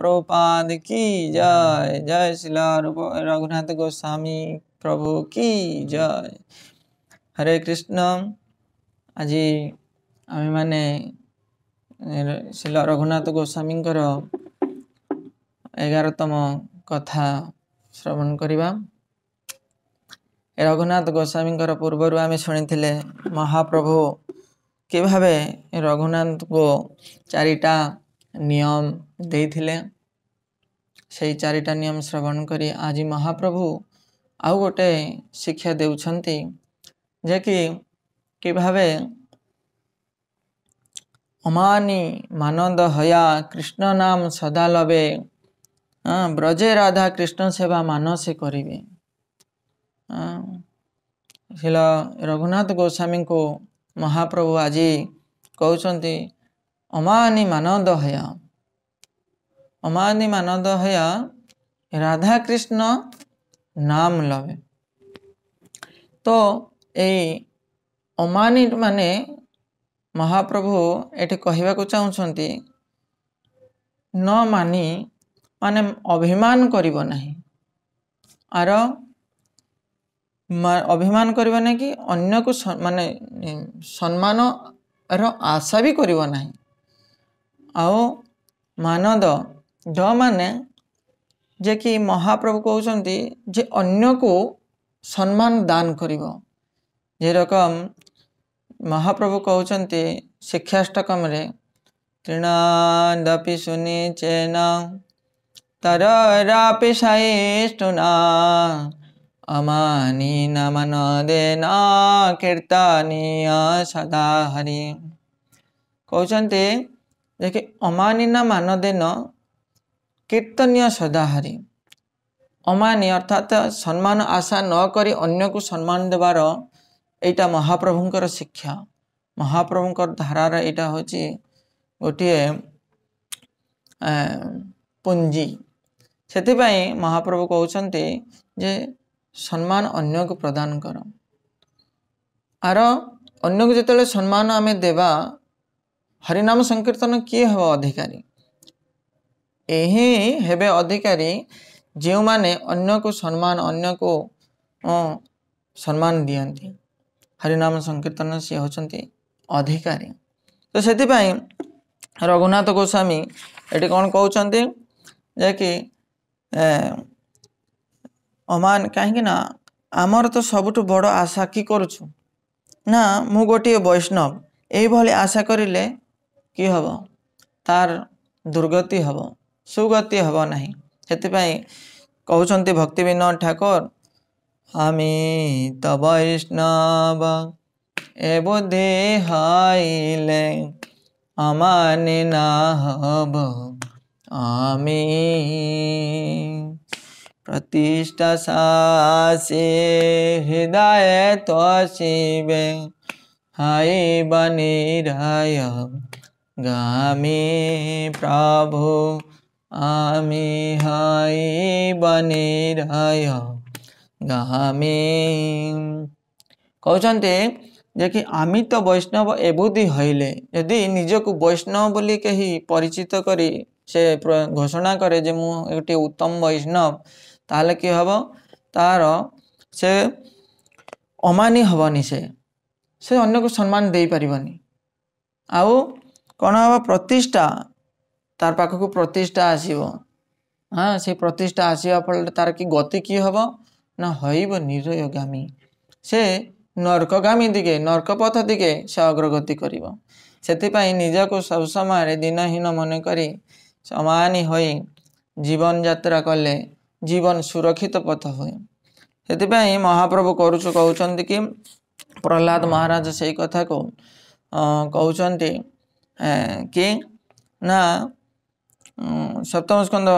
ప్రభుపాద్ కీ జయ జయ శిలారూప రఘునాథ గోస్వామీ ప్రభు కీ జయ హరే కృష్ణ ଆଜି ଆମେମାନେ ଶ୍ରୀ ରଘୁନାଥ ଗୋସ୍ୱାମୀଙ୍କର ଏଗାରତମ କଥା ଶ୍ରବଣ କରିବା ରଘୁନାଥ ଗୋସ୍ୱାମୀଙ୍କର ପୂର୍ବରୁ ଆମେ ଶୁଣିଥିଲେ ମହାପ୍ରଭୁ କିଭାବେ ରଘୁନାଥଙ୍କୁ ଚାରିଟା ନିୟମ ଦେଇଥିଲେ ସେଇ ଚାରିଟା ନିୟମ ଶ୍ରବଣ କରି ଆଜି ମହାପ୍ରଭୁ ଆଉ ଗୋଟେ ଶିକ୍ଷା ଦେଉଛନ୍ତି ଯେ କିଭାବେ ଅମାନୀ ମାନନ୍ଦ ହୟା କୃଷ୍ଣ ନାମ ସଦା ଲବେ ବ୍ରଜେ ରାଧା କୃଷ୍ଣ ସେବା ମାନ ସେ କରିବେ ରଘୁନାଥ ଗୋସ୍ୱାମୀଙ୍କୁ ମହାପ୍ରଭୁ ଆଜି କହୁଛନ୍ତି অমানি মানদহয়া অমানি মানদহয়া রাধাকৃষ্ণ নাম লবে তো এই অমানি মানে ମହାପ୍ରଭୁ ଏଠି କହିବାକୁ ଚାହୁଁଛନ୍ତି ନ ମାନି ମାନେ ଅଭିମାନ କରିବ ନାହିଁ ଆର ଅଭିମାନ କରିବ ନାହିଁ କି ଅନ୍ୟକୁ ମାନେ ସମ୍ମାନର ଆଶା ବି କରିବ ନାହିଁ ଆଉ ମାନଦ ଯେଉଁମାନେ ଯେ କି ମହାପ୍ରଭୁ କହୁଛନ୍ତି ଯେ ଅନ୍ୟକୁ ସମ୍ମାନ ଦାନ କରିବ ଯେରକମ ମହାପ୍ରଭୁ କହୁଛନ୍ତି ଶିକ୍ଷାଷ୍ଟକମରେ ତୃଣାଦପି ଶୁନି ଚେନ ତର ତରରାପି ସାଇଷ୍ଟୁନା ଅମାନି ନମନ ଦେନା କୀର୍ତ୍ତନୀୟ ସଦା ହରି କହୁଛନ୍ତି ଯାହାକି ଅମାନିନା ମାନଦେନ କୀର୍ତ୍ତନୀୟ ସଦାହାରି ଅମାନି ଅର୍ଥାତ୍ ସମ୍ମାନ ଆଶା ନ କରି ଅନ୍ୟକୁ ସମ୍ମାନ ଦେବାର ଏଇଟା ମହାପ୍ରଭୁଙ୍କର ଶିକ୍ଷା ମହାପ୍ରଭୁଙ୍କର ଧାରାର ଏଇଟା ହେଉଛି ଗୋଟିଏ ପୁଞ୍ଜି ସେଥିପାଇଁ ମହାପ୍ରଭୁ କହୁଛନ୍ତି ଯେ ସମ୍ମାନ ଅନ୍ୟକୁ ପ୍ରଦାନ କର ଆର ଅନ୍ୟକୁ ଯେତେବେଳେ ସମ୍ମାନ ଆମେ ଦେବା ହରିନାମ ସଂକୀର୍ତ୍ତନ କିଏ ହେବ ଅଧିକାରୀ ଏହି ହେବେ ଅଧିକାରୀ ଯେଉଁମାନେ ଅନ୍ୟକୁ ସମ୍ମାନ ଅନ୍ୟକୁ ସମ୍ମାନ ଦିଅନ୍ତି ହରିନାମ ସଂକୀର୍ତ୍ତନ ସିଏ ହେଉଛନ୍ତି ଅଧିକାରୀ ତ ସେଥିପାଇଁ ରଘୁନାଥ ଗୋସ୍ୱାମୀ ଏଠି କ'ଣ କହୁଛନ୍ତି ଯେ କି ଅମାନ କାହିଁକିନା ଆମର ତ ସବୁଠୁ ବଡ଼ ଆଶା କି କରୁଛୁ ନା ମୁଁ ଗୋଟିଏ ବୈଷ୍ଣବ ଏଇଭଳି ଆଶା କରିଲେ कि हम तार दुर्गति हम सुगति हम ना से कहते भक्ति विनोद ठाकुर हमी तो वैष्णव ए बुद्धि हईले अमान नब आमी प्रतिष्ठा से हृदय तो शिवे हई बनी रह গামে প্রভু আমি হাই বনে রায় গামে କହୁଛନ୍ତି ଯେ କି ଆମେ ତ ବୈଷ୍ଣବ ଏବୁଦି ହୋଇଲେ ଯଦି ନିଜକୁ ବୈଷ୍ଣବ ବୋଲି କେହି ପରିଚିତ କରି ସେ ଘୋଷଣା କରେ ଯେ ମୁଁ ଗୋଟିଏ ଉତ୍ତମ ବୈଷ୍ଣବ ତାହେଲେ କି ହେବ ତାର ସେ ଅମାନି ହେବନି ସେ ସେ ଅନ୍ୟକୁ ସମ୍ମାନ ଦେଇପାରିବନି ଆଉ କ'ଣ ହେବ ପ୍ରତିଷ୍ଠା ତାର ପାଖକୁ ପ୍ରତିଷ୍ଠା ଆସିବ ହଁ ସେ ପ୍ରତିଷ୍ଠା ଆସିବା ଫଳରେ ତାର କି ଗତି କି ହେବ ନା ହଇବ ନିରୟଗାମୀ ସେ ନର୍କଗାମୀ ଦିଗେ ନର୍କପଥ ଦିଗେ ସେ ଅଗ୍ରଗତି କରିବ ସେଥିପାଇଁ ନିଜକୁ ସବୁ ସମୟରେ ଦିନହୀନ ମନେ କରି ସମାନୀ ହୋଇ ଜୀବନଯାତ୍ରା କଲେ ଜୀବନ ସୁରକ୍ଷିତ ପଥ ହୁଏ ସେଥିପାଇଁ ମହାପ୍ରଭୁ କରୁଛୁ କହୁଛନ୍ତି କି ପ୍ରହ୍ଲାଦ ମହାରାଜ ସେଇ କଥାକୁ କହୁଛନ୍ତି କି ନା ସପ୍ତମ ସ୍କନ୍ଦ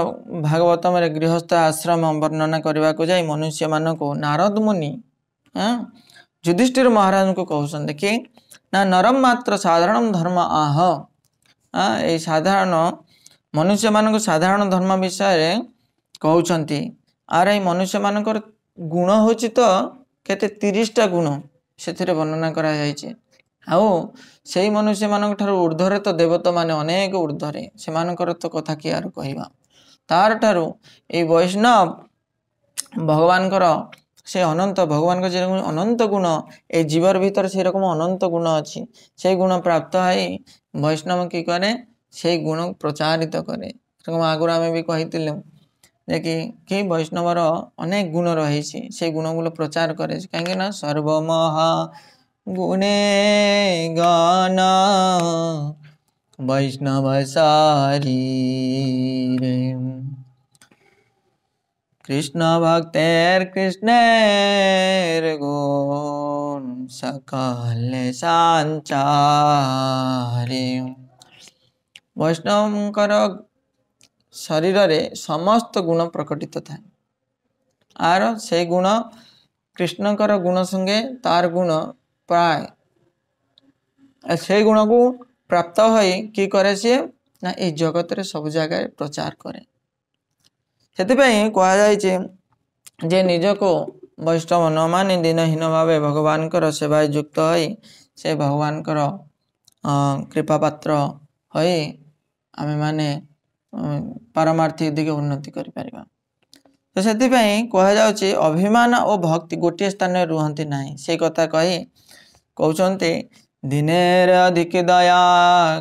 ଭାଗବତମରେ ଗୃହସ୍ଥ ଆଶ୍ରମ ବର୍ଣ୍ଣନା କରିବାକୁ ଯାଇ ମନୁଷ୍ୟମାନଙ୍କୁ ନାରଦ ମୁନି ଯୁଧିଷ୍ଠିର ମହାରାଜଙ୍କୁ କହୁଛନ୍ତି କି ନା ନରମ ମାତ୍ର ସାଧାରଣ ଧର୍ମ ଆହ ଏଇ ସାଧାରଣ ମନୁଷ୍ୟମାନଙ୍କୁ ସାଧାରଣ ଧର୍ମ ବିଷୟରେ କହୁଛନ୍ତି ଆର ଏଇ ମନୁଷ୍ୟମାନଙ୍କର ଗୁଣ ହେଉଛି ତ କେତେ ତିରିଶଟା ଗୁଣ ସେଥିରେ ବର୍ଣ୍ଣନା କରାଯାଇଛି ଆଉ ସେଇ ମନୁଷ୍ୟମାନଙ୍କ ଠାରୁ ଉର୍ଦ୍ଧ୍ୱରେ ତ ଦେବତାମାନେ ଅନେକ ଉର୍ଦ୍ଧ୍ୱରେ ସେମାନଙ୍କର ତ କଥା କିଏ ଆର କହିବା ତାର ଠାରୁ ଏଇ ବୈଷ୍ଣବ ଭଗବାନଙ୍କର ସେ ଅନନ୍ତ ଭଗବାନଙ୍କ ଯେରକମ ଅନନ୍ତ ଗୁଣ ଏ ଜୀବର ଭିତରେ ରକମ ଅନନ୍ତ ଗୁଣ ଅଛି ସେ ଗୁଣ ପ୍ରାପ୍ତ ହେଇ ବୈଷ୍ଣବ କି କରେ ସେଇ ଗୁଣ ପ୍ରଚାରିତ କରେ ସେରକମ ଆଗରୁ ଆମେ ବି କହିଥିଲୁ ଯେ କି କି ବୈଷ୍ଣବର ଅନେକ ଗୁଣ ରହିଛି ସେ ଗୁଣ ଗୁଣଗୁଡ଼ିକ ପ୍ରଚାର କରେ କାହିଁକିନା ସର୍ବମହା गुने गाना वैष्णव सारी कृष्ण भक्त कृष्ण गो सकल सांचारे वैष्णवकर शरीर रे समस्त गुण प्रकटित था आर से गुण कृष्णकर गुण संगे तार गुण প্রায় সেই গুণକୁ ପ୍ରାପ୍ତ ହୋଇ କି କରେ ସିଏ ନା ଏଇ ଜଗତରେ ସବୁ ଜାଗାରେ ପ୍ରଚାର କରେ ସେଥିପାଇଁ କୁହାଯାଇଛି ଯେ ନିଜକୁ ବୈଷ୍ଣବ ନ ମାନି ଦିନହୀନ ଭାବେ ଭଗବାନଙ୍କର ସେବାରେ ଯୁକ୍ତ ହୋଇ ସେ ଭଗବାନଙ୍କର କୃପାପାତ୍ର ହୋଇ ଆମେମାନେ ପାରମାର୍ଥିକ ଦିଗେ ଉନ୍ନତି କରିପାରିବା ତ ସେଥିପାଇଁ କୁହାଯାଉଛି ଅଭିମାନ ଓ ଭକ୍ତି ଗୋଟିଏ ସ୍ଥାନରେ ରୁହନ୍ତି ନାହିଁ ସେ କଥା କହି କହୁଛନ୍ତି ଦିନେର ଅଧିକ ଦୟା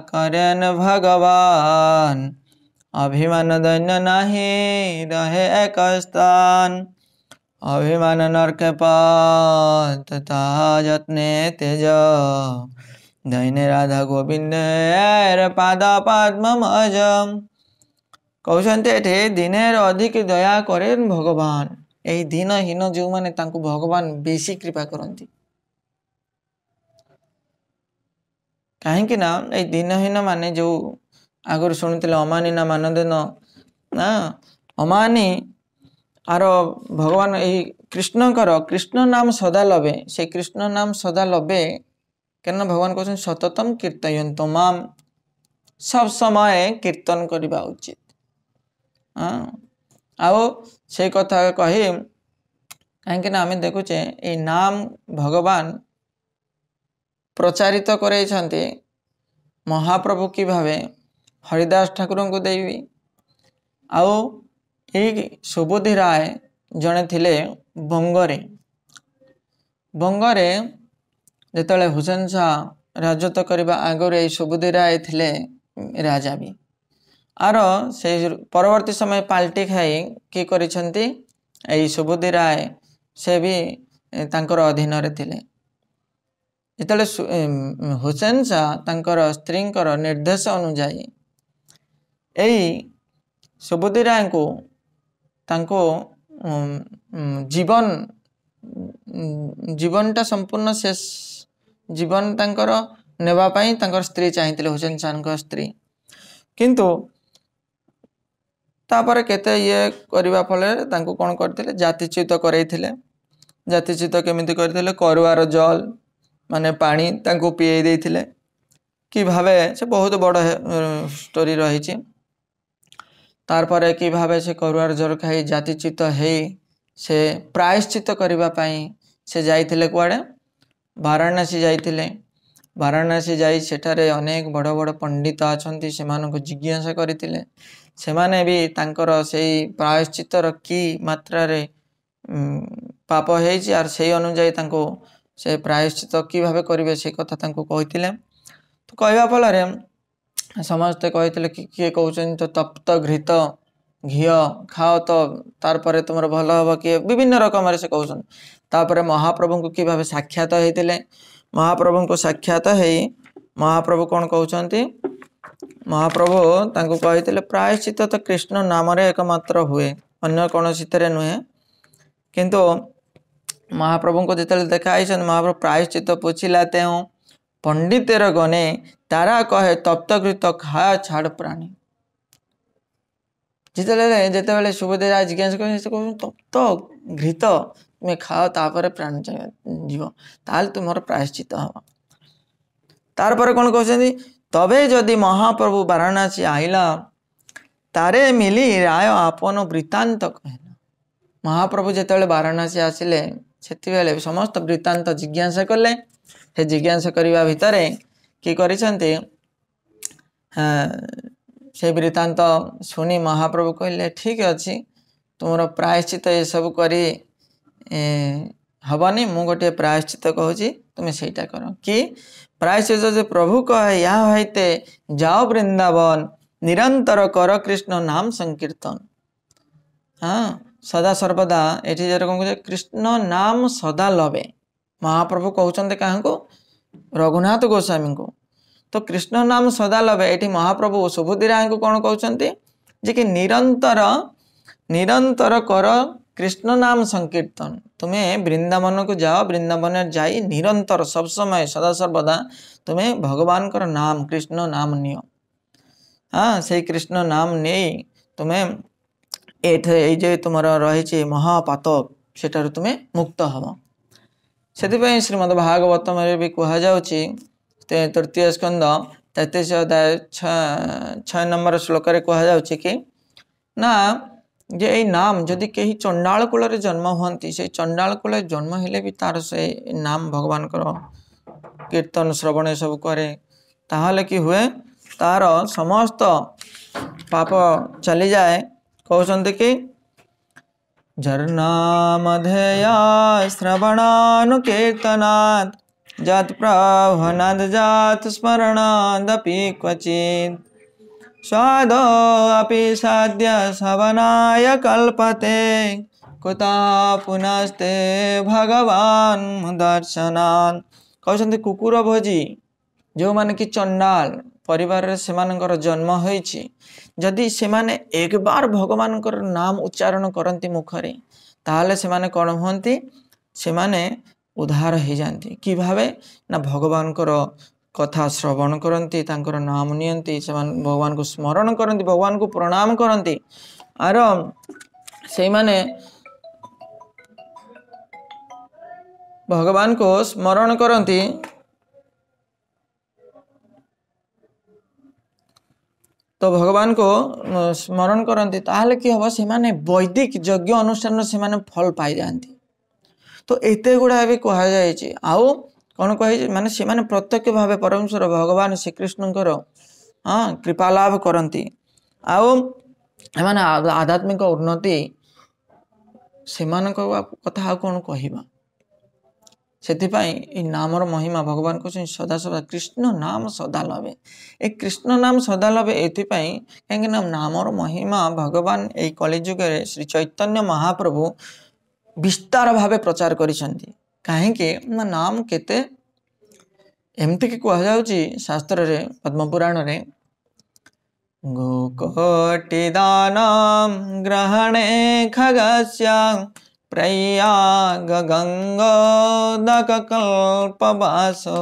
କରେନ୍ ଭଗବାନ ଅଭିମାନ ଦୈନ୍ୟ ନାହିଁ ରହେ ଏକ ସ୍ଥାନ অভিমান নরকে পথ যত্নে তেজ দৈনে রাধা গোবিন্দের পাদ পদ্মজ କହୁଛନ୍ତି ଏଠି ଦିନେର ଅଧିକ ଦୟା କରେନ୍ ଭଗବାନ ଏହି ଦିନହୀନ ଯେଉଁମାନେ ତାଙ୍କୁ ଭଗବାନ ବେଶୀ କୃପା କରନ୍ତି କାହିଁକିନା ଏଇ ଦିନହୀନ ମାନେ ଯେଉଁ ଆଗରୁ ଶୁଣୁଥିଲେ ଅମାନି ନା ମାନଦନ ନା ଅମାନି ଆର ଭଗବାନ ଏଇ କୃଷ୍ଣଙ୍କର କୃଷ୍ଣ ନାମ ସଦା ଲବେ ସେ କୃଷ୍ଣ ନାମ ସଦା ଲବେ কেননা ଭଗବାନ କହୁଛନ୍ତି ସତତମ কীর্তয়ন তোমাম ସବ ସମୟ କୀର୍ତ୍ତନ କରିବା ଉଚିତ ଆଉ সেই କଥା କହି কাহিঁকি না আমি দেখুছে এই নাম ভগবান ପ୍ରଚାରିତ କରାଇଛନ୍ତି ମହାପ୍ରଭୁ କି ଭାବେ ହରିଦାସ ଠାକୁରଙ୍କୁ ଦେବି ଆଉ ଏଇ ସୁବୁଦ୍ଧି ରାୟ ଜଣେ ଥିଲେ ବଙ୍ଗରେ ବଙ୍ଗରେ ଯେତେବେଳେ ହୁସେନ ଶାହ ରାଜତ୍ୱ କରିବା ଆଗରୁ ଏଇ ସୁବୁଦ୍ଧି ରାୟ ଥିଲେ ରାଜା ବି ଆର ସେ ପରବର୍ତ୍ତୀ ସମୟ ପାଲଟି ଖାଇ କି କରିଛନ୍ତି ଏଇ ସୁବୁଦ୍ଧି ରାୟ ସେ ବି ତାଙ୍କର ଅଧୀନରେ ଥିଲେ ଯେତେବେଳେ ହୁସେନ ଶାହ ତାଙ୍କର ସ୍ତ୍ରୀଙ୍କର ନିର୍ଦ୍ଦେଶ ଅନୁଯାୟୀ ଏଇ ସୁବୁଦ୍ଧି ରାୟଙ୍କୁ ତାଙ୍କୁ ଜୀବନ ଜୀବନଟା ସମ୍ପୂର୍ଣ୍ଣ ଶେଷ ଜୀବନ ତାଙ୍କର ନେବା ପାଇଁ ତାଙ୍କର ସ୍ତ୍ରୀ ଚାହିଁଥିଲେ ହୁସେନ ଶାହଙ୍କ ସ୍ତ୍ରୀ କିନ୍ତୁ ତାପରେ କେତେ ଇଏ କରିବା ଫଳରେ ତାଙ୍କୁ କ'ଣ କରିଥିଲେ ଜାତିଚ୍ୟୁତ କରାଇଥିଲେ ଜାତିଚ୍ୟୁତ କେମିତି କରିଥିଲେ କରୁଆର ଜଲ୍ ମାନେ ପାଣି ତାଙ୍କୁ ପିଆଇ ଦେଇଥିଲେ କି ଭାବେ ସେ ବହୁତ ବଡ଼ ଷ୍ଟୋରି ରହିଛି ତାରପରେ କି ଭାବେ ସେ କରୁଆର ଜୋର ଖାଇ ଜାତିଚିତ ହେଇ ସେ ପ୍ରାୟଶ୍ଚିତ କରିବା ପାଇଁ ସେ ଯାଇଥିଲେ କୁଆଡ଼େ ବାରାଣାସୀ ଯାଇଥିଲେ ବାରାଣାସୀ ଯାଇ ସେଠାରେ ଅନେକ ବଡ଼ ବଡ଼ ପଣ୍ଡିତ ଅଛନ୍ତି ସେମାନଙ୍କୁ ଜିଜ୍ଞାସା କରିଥିଲେ ସେମାନେ ବି ତାଙ୍କର ସେଇ ପ୍ରାୟଶ୍ଚିତର କି ମାତ୍ରାରେ ପାପ ହେଇଛି ଆର୍ ସେଇ ଅନୁଯାୟୀ ତାଙ୍କୁ से प्रायश्चित कि भाव करेंगे से कथा कही कहवाफल समस्ते कही किए कौन तो तप्त घृत घी खाओ तो तार तुम भल हम किए विभिन्न रकम से कौन तापर महाप्रभु को कि भाव साक्षात होते महाप्रभु को साक्षात हो महाप्रभु कौन कौन महाप्रभु कही प्रायश्चित तो कृष्ण नाम एकम्र हुए अगर कौन सी नुहे कि महाप्रभु को जितने देखा महाप्रभु प्रायश्चित पोछला ते पंडित रने तारा कहे तप्त तप्तकृत खाय छाड़ प्राणी जितने जितेबले सुभदेव राज जिज्ञासा कर तप्त घृत तुम्हें खाओ तापर प्राण जीव तुम प्रायश्चित हम तार पर कौन कहते तबे जदि महाप्रभु वाराणसी आईला तारे मिली राय आपन वृत्तांत कहला महाप्रभु जिते वाराणसी आसिले ସେତେବେଳେ ସମସ୍ତ ବୃତ୍ତାନ୍ତ ଜିଜ୍ଞାସା କଲେ ସେ ଜିଜ୍ଞାସା କରିବା ଭିତରେ କି କରିଛନ୍ତି ସେ ବୃତ୍ତାନ୍ତ ଶୁଣି ମହାପ୍ରଭୁ କହିଲେ ଠିକ୍ ଅଛି ତୁମର ପ୍ରାୟଶ୍ଚିତ ଏସବୁ କରି ହେବନି ମୁଁ ଗୋଟିଏ ପ୍ରାୟଶ୍ଚିତ କହୁଛି ତୁମେ ସେଇଟା କର କି ପ୍ରାୟଶ୍ଚିତ ଯେ ପ୍ରଭୁ କହେ ଏହା ହୋଇତେ ଯାଅ ବୃନ୍ଦାବନ ନିରନ୍ତର କର କୃଷ୍ଣ ନାମ ସଂକୀର୍ତ୍ତନ ହଁ ସଦା ସର୍ବଦା ଏଠି ଯେରକମ କହୁଛେ କୃଷ୍ଣ ନାମ ସଦା ଲବେ ମହାପ୍ରଭୁ କହୁଛନ୍ତି କାହାଙ୍କୁ ରଘୁନାଥ ଗୋସ୍ୱାମୀଙ୍କୁ ତ କୃଷ୍ଣ ନାମ ସଦା ଲବେ ଏଠି ମହାପ୍ରଭୁ ସୁବୁଦ୍ଧି ରାୟଙ୍କୁ କ'ଣ କହୁଛନ୍ତି ଯେ କି ନିରନ୍ତର ନିରନ୍ତର କର কৃষ্ণ নাম সংকীর্তন তুমি বৃন্দাবনকু যাও বৃন্দাবনে যাই নিরন্তর সবসময় সদা সর্বদা তুমি ভগবানকর নাম কৃষ্ণ নাম নিও হ্যাঁ সেই কৃষ্ণ নাম নেই তুমি ଏଠାରେ ଏଇ ଯେ ତୁମର ରହିଛି ମହାପାତପ ସେଠାରୁ ତୁମେ ମୁକ୍ତ ହେବ ସେଥିପାଇଁ ଶ୍ରୀମଦ ଭାଗବତମରେ ବି କୁହାଯାଉଛି ତୃତୀୟ ସ୍କନ୍ଦ ତେତିଶ ଅଧ୍ୟାୟ ଛଅ ନମ୍ବର ଶ୍ଲୋକରେ କୁହାଯାଉଛି କି ନା ଯେ ଏଇ ନାମ ଯଦି କେହି ଚଣ୍ଡାଳ କୂଳରେ ଜନ୍ମ ହୁଅନ୍ତି ସେଇ ଚଣ୍ଡାଳ କୂଳରେ ଜନ୍ମ ହେଲେ ବି ତାର ସେ ନାମ ଭଗବାନଙ୍କର କୀର୍ତ୍ତନ ଶ୍ରବଣ ଏସବୁ କରେ ତାହେଲେ କି ହୁଏ ତାର ସମସ୍ତ ପାପ ଚାଲିଯାଏ କହୁଛନ୍ତି କି झरना मधया श्रवणानुकीर्तना जात प्रावनाद जात स्मरणादपि क्वचित स्वादो अपि साध्य सवनाय कल्पते कुता पुनस्ते भगवान दर्शनान कौशंत कुकुर भोजी जो मन की चंडाल ପରିବାରରେ ସେମାନଙ୍କର ଜନ୍ମ ହୋଇଛି ଯଦି ସେମାନେ ଏକବାର ଭଗବାନଙ୍କର ନାମ ଉଚ୍ଚାରଣ କରନ୍ତି ମୁଖରେ ତାହେଲେ ସେମାନେ କ'ଣ ହୁଅନ୍ତି ସେମାନେ ଉଦ୍ଧାର ହୋଇଯାଆନ୍ତି କିଭାବେ ନା ଭଗବାନଙ୍କର କଥା ଶ୍ରବଣ କରନ୍ତି ତାଙ୍କର ନାମ ନିଅନ୍ତି ସେମାନେ ଭଗବାନଙ୍କୁ ସ୍ମରଣ କରନ୍ତି ଭଗବାନଙ୍କୁ ପ୍ରଣାମ କରନ୍ତି ଆର ସେଇମାନେ ଭଗବାନଙ୍କୁ ସ୍ମରଣ କରନ୍ତି ତ ଭଗବାନଙ୍କୁ ସ୍ମରଣ କରନ୍ତି ତାହେଲେ କି ହବ ସେମାନେ ବୈଦିକ ଯଜ୍ଞ ଅନୁଷ୍ଠାନର ସେମାନେ ଫଳ ପାଇଯାଆନ୍ତି ତ ଏତେ ଗୁଡ଼ାଏ ବି କୁହାଯାଇଛି ଆଉ କ'ଣ କୁହାଯାଇଛି ମାନେ ସେମାନେ ପ୍ରତ୍ୟକ୍ଷ ଭାବେ ପରମେଶ୍ୱର ଭଗବାନ ଶ୍ରୀକୃଷ୍ଣଙ୍କର ହଁ କୃପାଲାଭ କରନ୍ତି ଆଉ ଏମାନେ ଆଧ୍ୟାତ୍ମିକ ଉନ୍ନତି ସେମାନଙ୍କ କଥା ଆଉ କ'ଣ କହିବା ସେଥିପାଇଁ ଏଇ ନାମର ମହିମା ଭଗବାନ କହୁଛନ୍ତି ସଦା ସଦା କୃଷ୍ଣ ନାମ ସଦା ଲଭେ ଏ କୃଷ୍ଣ ନାମ ସଦା ଲଭେ କାହିଁକି ନା ନାମର ମହିମା ଭଗବାନ ଏଇ ଯୁଗରେ ଶ୍ରୀ ଚୈତନ୍ୟ ମହାପ୍ରଭୁ ବିସ୍ତାର ଭାବେ ପ୍ରଚାର କରିଛନ୍ତି କାହିଁକି ନା ନାମ କେତେ ଏମିତିକି କୁହାଯାଉଛି ଶାସ୍ତ୍ରରେ ପଦ୍ମପୁରାଣରେ ଗୋକଟି ଦାନ ଗ୍ରହଣେ ଖଗ୍ୟା प्रयागगङ्गोदककल्पवासो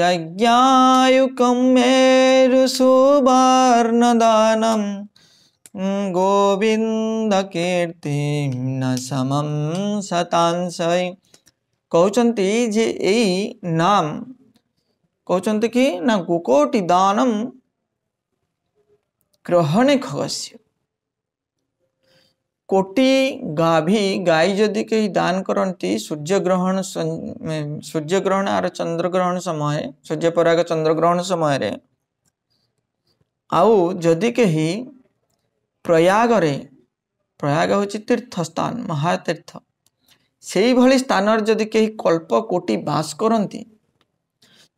यज्ञायुकं मेरुसुवर्णदानं গোবিন্দকীর্তিম না সমম শতাংশয় কৌচন্তি যে এই নাম কৌচন্তি কি না গোকোটি দানম গ্রহণে খগস্য कोटी गाभी गाई जदि कहीं दान करती सूर्य ग्रहण सूर्य ग्रहण आर चंद्रग्रहण समय सूर्यपराग चंद्रग्रहण समय रे आदि के प्रयाग रे प्रयाग हूँ तीर्थस्थान महातीर्थ से भाई स्थान जदि कहीं कल्प कोटी बास करती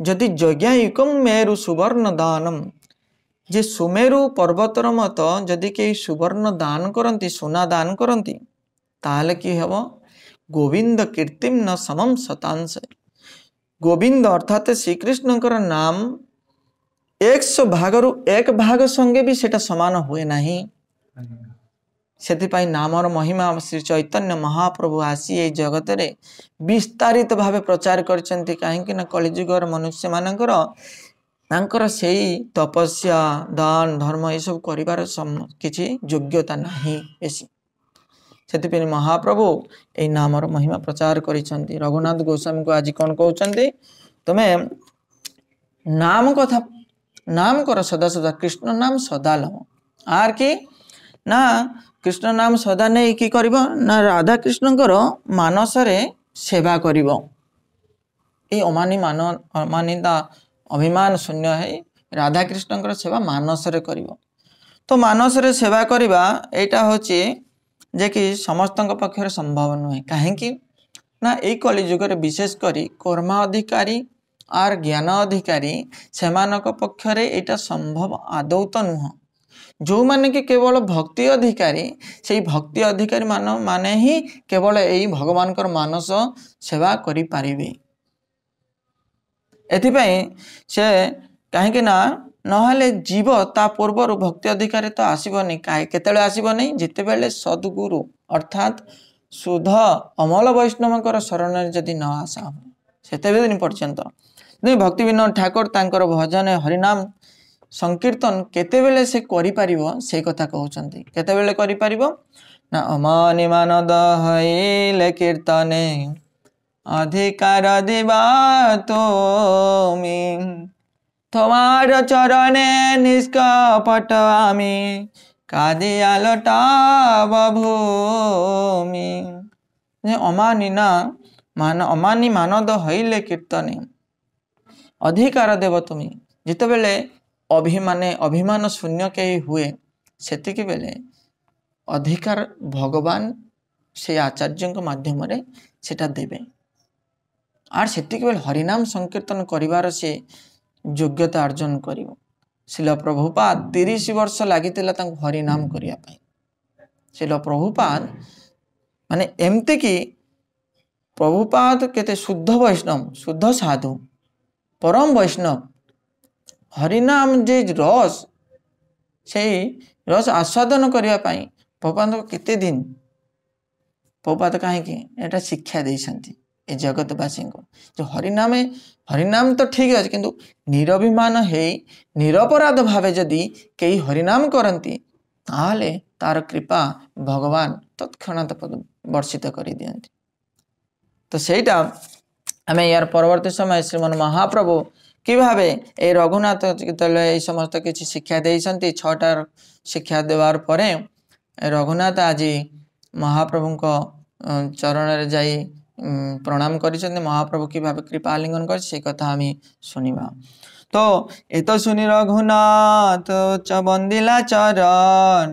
जदि यज्ञ युकम मेरु सुवर्ण दानम ଯେ ସୁମେରୁ ପର୍ବତର ମତ ଯଦି କେହି ସୁବର୍ଣ୍ଣ ଦାନ କରନ୍ତି ସୁନା ଦାନ କରନ୍ତି ତାହେଲେ କି ହେବ ଗୋବିନ୍ଦ କୀର୍ତ୍ତିମ୍ନ ସମମ ଶତାଂଶ ଗୋବିନ୍ଦ ଅର୍ଥାତ୍ ଶ୍ରୀକୃଷ୍ଣଙ୍କର ନାମ ଏକଶହ ଭାଗରୁ ଏକ ଭାଗ ସଙ୍ଗେ ବି ସେଇଟା ସମାନ ହୁଏ ନାହିଁ ସେଥିପାଇଁ ନାମର ମହିମା ଶ୍ରୀ ଚୈତନ୍ୟ ମହାପ୍ରଭୁ ଆସି ଏଇ ଜଗତରେ ବିସ୍ତାରିତ ଭାବେ ପ୍ରଚାର କରିଛନ୍ତି କାହିଁକି ନା କଳିଯୁଗର ମନୁଷ୍ୟମାନଙ୍କର ତାଙ୍କର ସେଇ ତପସ୍ୟା ଦାନ ଧର୍ମ ଏସବୁ କରିବାର କିଛି ଯୋଗ୍ୟତା ନାହିଁ ବେଶୀ ସେଥିପାଇଁ ମହାପ୍ରଭୁ ଏଇ ନାମର ମହିମା ପ୍ରଚାର କରିଛନ୍ତି ରଘୁନାଥ ଗୋସ୍ୱାମୀଙ୍କୁ ଆଜି କ'ଣ କହୁଛନ୍ତି ତୁମେ ନାମ କଥା ନାମ କର ସଦା ସଦା କୃଷ୍ଣ ନାମ ସଦା ଲମ ଆର୍ କି ନା କୃଷ୍ଣ ନାମ ସଦା ନେଇ କି କରିବ ନା ରାଧା କୃଷ୍ଣଙ୍କର ମାନସରେ ସେବା କରିବ ଏଇ ଅମାନି ମାନ ଅମାନିତା ଅଭିମାନ ଶୂନ୍ୟ ହେଇ ରାଧାକ୍ରିଷ୍ଣଙ୍କର ସେବା ମାନସରେ କରିବ ତ ମାନସରେ ସେବା କରିବା ଏଇଟା ହେଉଛି ଯେ କି ସମସ୍ତଙ୍କ ପକ୍ଷରେ ସମ୍ଭବ ନୁହେଁ କାହିଁକି ନା ଏଇ ଯୁଗରେ ବିଶେଷ କରି କର୍ମ ଅଧିକାରୀ ଆର୍ ଜ୍ଞାନ ଅଧିକାରୀ ସେମାନଙ୍କ ପକ୍ଷରେ ଏଇଟା ସମ୍ଭବ ଆଦୌ ତ ନୁହଁ ଯେଉଁମାନେ କି କେବଳ ଭକ୍ତି ଅଧିକାରୀ ସେଇ ଭକ୍ତି ଅଧିକାରୀ ମାନ ମାନେ ହିଁ କେବଳ ଏଇ ଭଗବାନଙ୍କର ମାନସ ସେବା କରିପାରିବେ ଏଥିପାଇଁ ସେ କାହିଁକି ନା ନହେଲେ ଯିବ ତା ପୂର୍ବରୁ ଭକ୍ତି ଅଧିକାରୀ ତ ଆସିବନି କାହିଁ କେତେବେଳେ ଆସିବନି ଯେତେବେଳେ ସଦ୍ଗୁରୁ ଅର୍ଥାତ୍ ଶୁଦ୍ଧ ଅମଲ ବୈଷ୍ଣବଙ୍କର ଶରଣରେ ଯଦି ନ ଆସ ସେତେବେଳେ ଦିନ ପର୍ଯ୍ୟନ୍ତ ଭକ୍ତି ବିନୋଦ ଠାକୁର ତାଙ୍କର ଭଜନ ହରିନାମ ସଂକୀର୍ତ୍ତନ କେତେବେଳେ ସେ କରିପାରିବ ସେ କଥା କହୁଛନ୍ତି କେତେବେଳେ କରିପାରିବ ନା ଅମନିମାନ ଦହଲେ କୀର୍ତ୍ତନେ অধিকার দিবা তুমি তোমার চরণে নিষ্কপট আমি কাঁদি আলোটাব ভূমি অমানি না মান অমানি মানদ হইলে কীর্তনে অধিকার দেব তুমি যেতবেলে অভিমানে অভিমান শূন্য কেই হুয়ে সেতিকি বেলে অধিকার ভগবান সেই আচার্যଙ୍କ মাধ্যমে সেটা দেবে আর ସେତିକିବେଳେ ହରିନାମ ସଂକୀର୍ତ୍ତନ କରିବାର ସେ ଯୋଗ୍ୟତା ଅର୍ଜନ କରିବ ଶିଲ ପ୍ରଭୁପାଦ ତିରିଶ ବର୍ଷ ଲାଗିଥିଲା ତାଙ୍କୁ ହରିନାମ କରିବା ପାଇଁ ଶିଲ ପ୍ରଭୁପାଦ ମାନେ ଏମିତିକି ପ୍ରଭୁପାଦ କେତେ ଶୁଦ୍ଧ ବୈଷ୍ଣବ ଶୁଦ୍ଧ ସାଧୁ ପରମ ବୈଷ୍ଣବ ହରିନାମ ଯେ ରସ୍ ସେଇ ରସ୍ ଆସ୍ୱାଦନ କରିବା ପାଇଁ ପ୍ରଭୁପାଦଙ୍କ କେତେ ଦିନ ପ୍ରଭୁପାଦ କାହିଁକି ଏଇଟା ଶିକ୍ଷା ଦେଇଛନ୍ତି ଏ ଜଗତବାସୀଙ୍କୁ ଯେ ହରିନାମେ ହରିନାମ ତ ଠିକ ଅଛି କିନ୍ତୁ ନିରଭିମାନ ହେଇ ନିରପରାଧ ଭାବେ ଯଦି କେହି ହରିନାମ କରନ୍ତି ତାହେଲେ ତାର କୃପା ଭଗବାନ ତତ୍କ୍ଷଣାତ ବର୍ଷିତ କରିଦିଅନ୍ତି ତ ସେଇଟା ଆମେ ୟାର ପରବର୍ତ୍ତୀ ସମୟ ଶ୍ରୀମନ ମହାପ୍ରଭୁ କି ଭାବେ ଏଇ ରଘୁନାଥ ଯେତେବେଳେ ଏଇ ସମସ୍ତ କିଛି ଶିକ୍ଷା ଦେଇଛନ୍ତି ଛଅଟାର ଶିକ୍ଷା ଦେବାର ପରେ ରଘୁନାଥ ଆଜି ମହାପ୍ରଭୁଙ୍କ ଚରଣରେ ଯାଇ प्रणाम महाप्रभु कृपा आलिंगन तो सुनि रघुनाथ के भा कृपान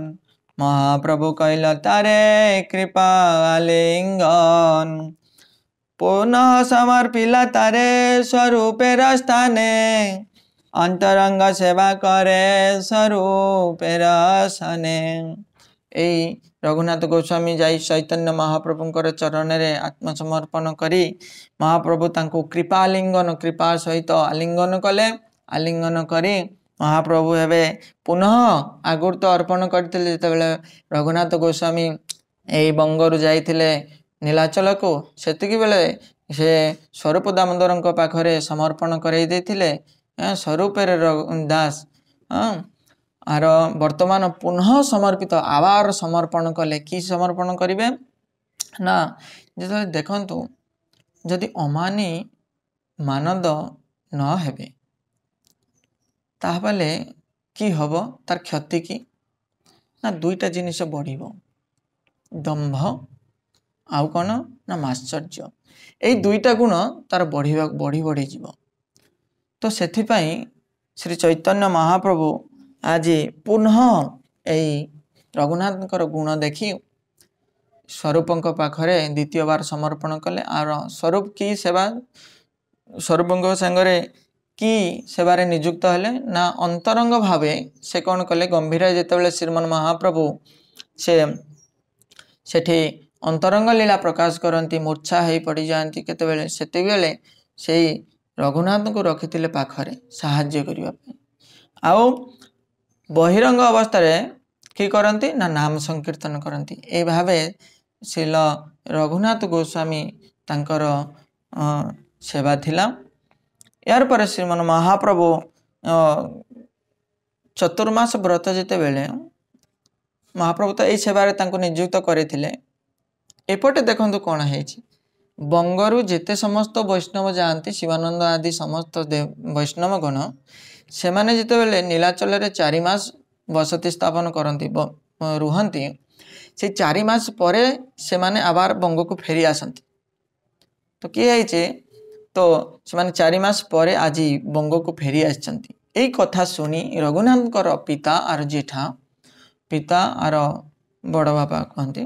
सिन्द्रभु कृपा आलिंगन पुनः समर्पिला तारे स्वरूप अंतरंग सेवा के स्वरूप ए ରଘୁନାଥ ଗୋସ୍ୱାମୀ ଯାଇ ଚୈତନ୍ୟ ମହାପ୍ରଭୁଙ୍କର ଚରଣରେ ଆତ୍ମସମର୍ପଣ କରି ମହାପ୍ରଭୁ ତାଙ୍କୁ କୃପା ଆଲିଙ୍ଗନ କୃପା ସହିତ ଆଲିଙ୍ଗନ କଲେ ଆଲିଙ୍ଗନ କରି ମହାପ୍ରଭୁ ଏବେ ପୁନଃ ଆଗୁରୁତ ଅର୍ପଣ କରିଥିଲେ ଯେତେବେଳେ ରଘୁନାଥ ଗୋସ୍ୱାମୀ ଏଇ ବଙ୍ଗରୁ ଯାଇଥିଲେ ନୀଳାଚଳକୁ ସେତିକିବେଳେ ସେ ସ୍ୱରୂପ ଦାମୋଦରଙ୍କ ପାଖରେ ସମର୍ପଣ କରାଇ ଦେଇଥିଲେ ସ୍ୱରୂପରେ ଦାସ ହଁ ଆର ବର୍ତ୍ତମାନ ପୁନଃ ସମର୍ପିତ ଆବାର ସମର୍ପଣ କଲେ କି ସମର୍ପଣ କରିବେ ନା ଯେତେବେଳେ ଦେଖନ୍ତୁ ଯଦି ଅମାନି ମାନଦ ନ ହେବେ ତାହେଲେ କି ହବ ତାର କ୍ଷତି କି ନା ଦୁଇଟା ଜିନିଷ ବଢ଼ିବ ଦମ୍ଭ ଆଉ କ'ଣ ନା ମାଶ୍ଚର୍ଯ୍ୟ ଏଇ ଦୁଇଟା ଗୁଣ ତାର ବଢ଼ିବା ବଢ଼ି ବଢ଼ିଯିବ ତ ସେଥିପାଇଁ ଶ୍ରୀ ଚୈତନ୍ୟ ମହାପ୍ରଭୁ ଆଜି ପୁନଃ ଏଇ ରଘୁନାଥଙ୍କର ଗୁଣ ଦେଖି ସ୍ୱରୂପଙ୍କ ପାଖରେ ଦ୍ୱିତୀୟବାର ସମର୍ପଣ କଲେ ଆର ସ୍ୱରୂପ କି ସେବା ସ୍ୱରୂପଙ୍କ ସାଙ୍ଗରେ କି ସେବାରେ ନିଯୁକ୍ତ ହେଲେ ନା ଅନ୍ତରଙ୍ଗ ଭାବେ ସେ କ'ଣ କଲେ ଗମ୍ଭୀର ଯେତେବେଳେ ଶ୍ରୀମନ୍ ମହାପ୍ରଭୁ ସେ ସେଠି ଅନ୍ତରଙ୍ଗ ଲୀଳା ପ୍ରକାଶ କରନ୍ତି ମୂର୍ଚ୍ଛା ହେଇ ପଡ଼ିଯାଆନ୍ତି କେତେବେଳେ ସେତେବେଳେ ସେଇ ରଘୁନାଥଙ୍କୁ ରଖିଥିଲେ ପାଖରେ ସାହାଯ୍ୟ କରିବା ପାଇଁ ଆଉ ବହିରଙ୍ଗ ଅବସ୍ଥାରେ କି କରନ୍ତି ନା ନାମ ସଂକୀର୍ତ୍ତନ କରନ୍ତି ଏଭାବେ ଶିଲ ରଘୁନାଥ ଗୋସ୍ୱାମୀ ତାଙ୍କର ସେବା ଥିଲା ଏହାର ପରେ ଶ୍ରୀମନ ମହାପ୍ରଭୁ ଚତୁର୍ମାସ ବ୍ରତ ଯେତେବେଳେ ମହାପ୍ରଭୁ ତ ଏଇ ସେବାରେ ତାଙ୍କୁ ନିଯୁକ୍ତ କରିଥିଲେ ଏପଟେ ଦେଖନ୍ତୁ କ'ଣ ହେଇଛି ବଙ୍ଗରୁ ଯେତେ ସମସ୍ତ ବୈଷ୍ଣବ ଯାଆନ୍ତି ଶିବାନନ୍ଦ ଆଦି ସମସ୍ତ ବୈଷ୍ଣବଗଣ ସେମାନେ ଯେତେବେଳେ ନୀଳାଚଳରେ ଚାରି ମାସ ବସତି ସ୍ଥାପନ କରନ୍ତି ରୁହନ୍ତି ସେ ଚାରି ମାସ ପରେ ସେମାନେ ଆବାର ବଙ୍ଗକୁ ଫେରି ଆସନ୍ତି ତ କିଏ ହେଇଛି ତ ସେମାନେ ଚାରି ମାସ ପରେ ଆଜି ବଙ୍ଗକୁ ଫେରି ଆସିଛନ୍ତି ଏଇ କଥା ଶୁଣି ରଘୁନାଥଙ୍କର ପିତା ଆର ଜେଠା ପିତା ଆର ବଡ଼ ବାପା କୁହନ୍ତି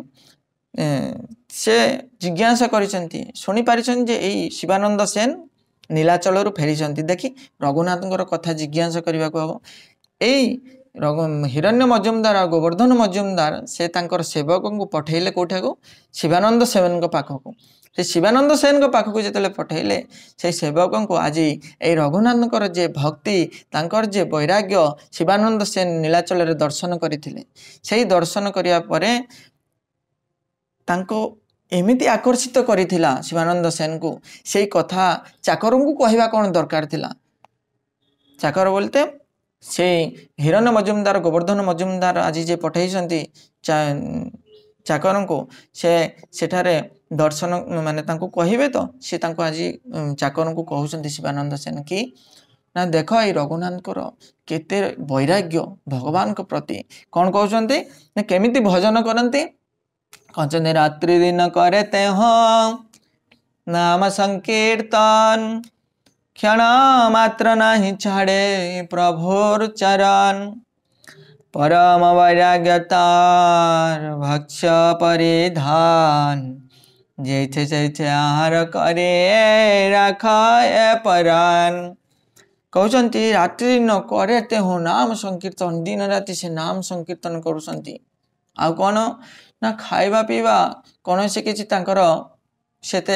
ସେ ଜିଜ୍ଞାସା କରିଛନ୍ତି ଶୁଣିପାରିଛନ୍ତି ଯେ ଏଇ ଶିବାନନ୍ଦ ସେନ ନୀଳାଚଳରୁ ଫେରିଛନ୍ତି ଦେଖି ରଘୁନାଥଙ୍କର କଥା ଜିଜ୍ଞାସା କରିବାକୁ ହେବ ଏଇ ହିରଣ୍ୟ ମଜୁମଦାର ଆଉ ଗୋବର୍ଦ୍ଧନ ମଜୁମଦାର ସେ ତାଙ୍କର ସେବକଙ୍କୁ ପଠାଇଲେ କେଉଁଠାକୁ ଶିବାନନ୍ଦ ସେବନଙ୍କ ପାଖକୁ ସେ ଶିବାନନ୍ଦ ସେନଙ୍କ ପାଖକୁ ଯେତେବେଳେ ପଠାଇଲେ ସେ ସେବକଙ୍କୁ ଆଜି ଏଇ ରଘୁନାଥଙ୍କର ଯେ ଭକ୍ତି ତାଙ୍କର ଯେ ବୈରାଗ୍ୟ ଶିବାନନ୍ଦ ସେନ ନୀଳାଚଳରେ ଦର୍ଶନ କରିଥିଲେ ସେଇ ଦର୍ଶନ କରିବା ପରେ ତାଙ୍କ ଏମିତି ଆକର୍ଷିତ କରିଥିଲା ଶିବାନନ୍ଦ ସେନଙ୍କୁ ସେଇ କଥା ଚାକରଙ୍କୁ କହିବା କ'ଣ ଦରକାର ଥିଲା ଚାକର ବୋଲତେ ସେ ହିରନ ମଜୁମଦାର ଗୋବର୍ଦ୍ଧନ ମଜୁମଦାର ଆଜି ଯିଏ ପଠାଇଛନ୍ତି ଚାକରଙ୍କୁ ସେ ସେଠାରେ ଦର୍ଶନ ମାନେ ତାଙ୍କୁ କହିବେ ତ ସେ ତାଙ୍କୁ ଆଜି ଚାକରଙ୍କୁ କହୁଛନ୍ତି ଶିବାନନ୍ଦ ସେନ କି ନା ଦେଖ ଏଇ ରଘୁନାଥଙ୍କର କେତେ ବୈରାଗ୍ୟ ଭଗବାନଙ୍କ ପ୍ରତି କ'ଣ କହୁଛନ୍ତି ନା କେମିତି ଭଜନ କରନ୍ତି খঞ্চনে রাত্রি দিন করে তেহ নাম সংকীর্তন ক্ষণ মাত্র না ছাড়ে প্রভুর চরণ পরম বৈরাগ্যতার ভক্ষ পরিধান যেছে যেছে আহার করে রাখ এ পরাণ কৌচন্তি রাত্রি দিন করে তেহ নাম সংকীর্তন দিন রাতে সে নাম সংকীর্তন করুছন্তি ଆଉ কোন ନା ଖାଇବା ପିଇବା କୌଣସି କିଛି ତାଙ୍କର ସେତେ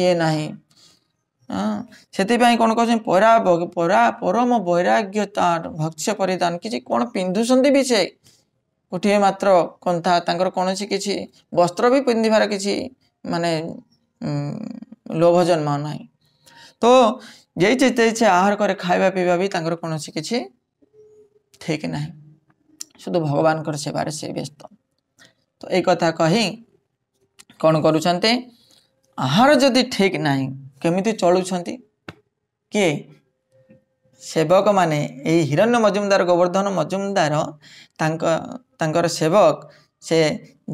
ଇଏ ନାହିଁ ସେଥିପାଇଁ କ'ଣ କହୁଛନ୍ତି ପରା ପରା ପରମ ବୈରାଗ୍ୟ ତାର ଭକ୍ଷ୍ୟ ପରିଧାନ କିଛି କ'ଣ ପିନ୍ଧୁଛନ୍ତି ବି ସେ ଗୋଟିଏ ମାତ୍ର କନ୍ଥା ତାଙ୍କର କୌଣସି କିଛି ବସ୍ତ୍ର ବି ପିନ୍ଧିବାର କିଛି ମାନେ ଲୋଭ ଜନ୍ମ ନାହିଁ ତ যেই চেয়েছে ଆହାର କରେ ଖାଇବା ପିଇବା ବି ତାଙ୍କର କୌଣସି କିଛି ঠিক ନାହିଁ ଶୁଦ୍ଧ ଭଗବାନଙ୍କର ସେବାରେ ସେ ବ୍ୟସ୍ତ ତ ଏଇ କଥା କହି କ'ଣ କରୁଛନ୍ତି ଆହାର ଯଦି ଠିକ୍ ନାହିଁ କେମିତି ଚଳୁଛନ୍ତି କିଏ ସେବକମାନେ ଏଇ ହିରଣ୍ୟ ମଜୁମଦାର ଗୋବର୍ଦ୍ଧନ ମଜୁମଦାର ତାଙ୍କ ତାଙ୍କର ସେବକ ସେ